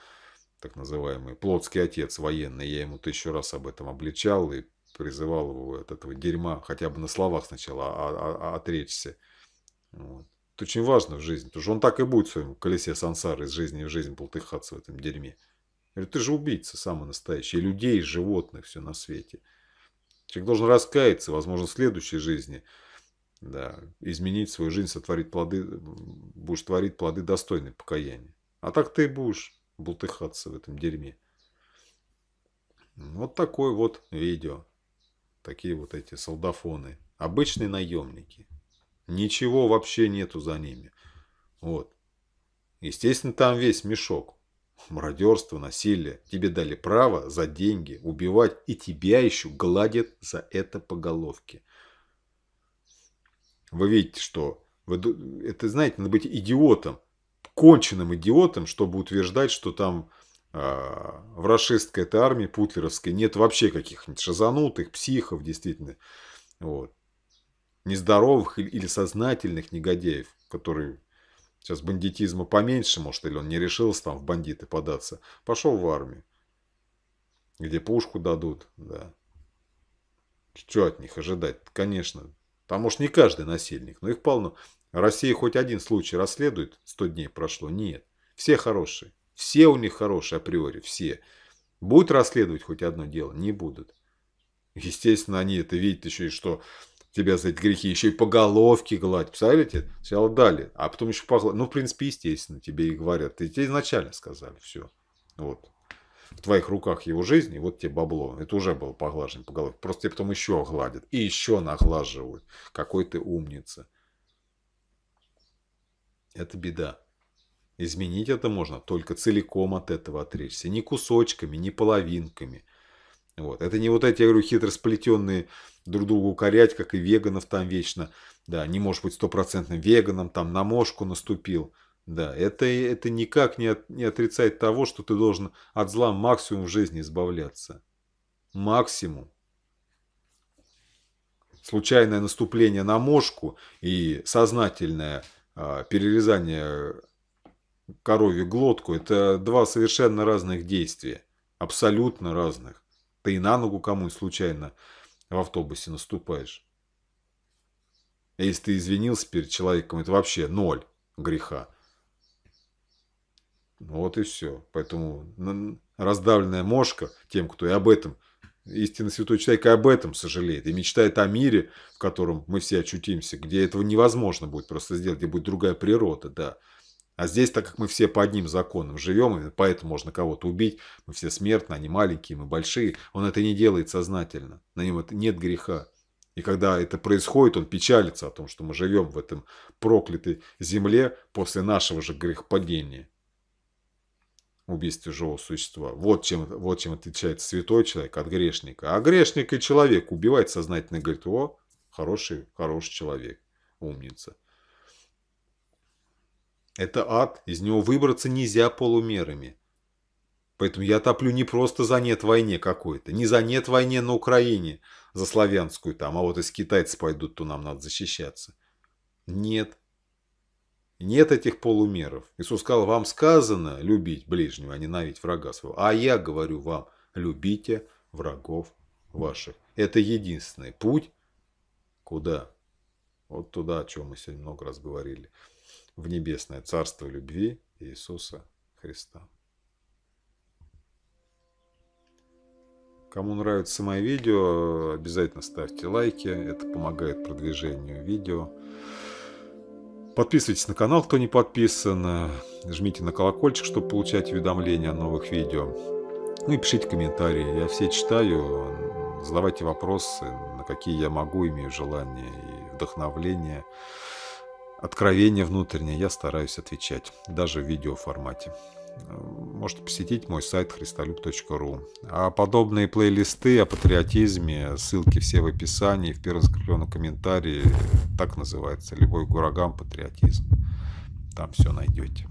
Speaker 1: так называемый плотский отец военный. Я ему тысячу раз об этом обличал и призывал его от этого дерьма хотя бы на словах сначала отречься. Вот. Это очень важно в жизни, потому что он так и будет в своем колесе сансары из жизни в жизнь полтыхаться в этом дерьме. говорю, ты же убийца самый настоящий, людей, животных, все на свете. Человек должен раскаяться, возможно, в следующей жизни, да, изменить свою жизнь, сотворить плоды, будешь творить плоды достойные покаяния. А так ты будешь бултыхаться в этом дерьме. Вот такое вот видео. Такие вот эти солдафоны. Обычные наемники. Ничего вообще нету за ними. Вот. Естественно, там весь мешок. Мародерство, насилие. Тебе дали право за деньги убивать, и тебя еще гладят за это по головке. Вы видите, что... Вы, это, знаете, надо быть идиотом, конченным идиотом, чтобы утверждать, что там а, в расистской этой армии путлеровской нет вообще каких-нибудь шизанутых, психов, действительно, вот, нездоровых или сознательных негодяев, которые сейчас бандитизма поменьше, может, или он не решился там в бандиты податься, пошел в армию, где пушку дадут, да. Что от них ожидать? Конечно, там, уж не каждый насильник, но их полно. Россия хоть один случай расследует, 100 дней прошло? Нет. Все хорошие. Все у них хорошие априори, все. Будут расследовать хоть одно дело? Не будут. Естественно, они это видят еще и что тебя за эти грехи еще и по головке гладь. Представляете? Сначала дали, а потом еще погладили. Ну, в принципе, естественно, тебе и говорят. Ты тебе изначально сказали, все. Вот. В твоих руках его жизни, вот тебе бабло. Это уже было поглажено по голове. Просто тебе потом еще гладят. И еще наглаживают. Какой ты умница это беда. Изменить это можно только целиком от этого отречься. Не кусочками, не половинками. Вот. Это не вот эти, я говорю, хитро друг другу укорять, как и веганов там вечно. Да, не может быть стопроцентным веганом, там на мошку наступил. Да, это, это никак не, от, не отрицает того, что ты должен от зла максимум в жизни избавляться. Максимум. Случайное наступление на мошку и сознательное а, перерезание корове глотку – это два совершенно разных действия. Абсолютно разных. Ты и на ногу кому-нибудь случайно в автобусе наступаешь. А если ты извинился перед человеком, это вообще ноль греха. Вот и все. Поэтому раздавленная мошка тем, кто и об этом истинно святой человек и об этом сожалеет, и мечтает о мире, в котором мы все очутимся, где этого невозможно будет просто сделать, где будет другая природа, да. А здесь, так как мы все по одним законам живем, и поэтому можно кого-то убить, мы все смертны, они маленькие, мы большие, он это не делает сознательно, на нем это нет греха. И когда это происходит, он печалится о том, что мы живем в этом проклятой земле после нашего же грехопадения убийстве живого существа. Вот чем, вот чем отличается святой человек от грешника. А грешник и человек убивает сознательно, говорит, о, хороший, хороший человек, умница. Это ад, из него выбраться нельзя полумерами. Поэтому я топлю не просто за нет войне какой-то, не за нет войне на Украине, за славянскую там, а вот если китайцы пойдут, то нам надо защищаться. Нет, нет этих полумеров. Иисус сказал, вам сказано любить ближнего, а ненавидеть врага своего. А я говорю вам, любите врагов ваших. Это единственный путь. Куда? Вот туда, о чем мы сегодня много раз говорили. В небесное царство любви Иисуса Христа. Кому нравится мое видео, обязательно ставьте лайки. Это помогает продвижению видео. Подписывайтесь на канал, кто не подписан. Э, жмите на колокольчик, чтобы получать уведомления о новых видео. Ну и пишите комментарии. Я все читаю. Задавайте вопросы, на какие я могу, имею желание и вдохновление. Откровение внутреннее я стараюсь отвечать, даже в видеоформате можете посетить мой сайт христолюб.ру. А подобные плейлисты о патриотизме, ссылки все в описании, в первом закрепленном комментарии, так называется, любой гурагам патриотизм. Там все найдете.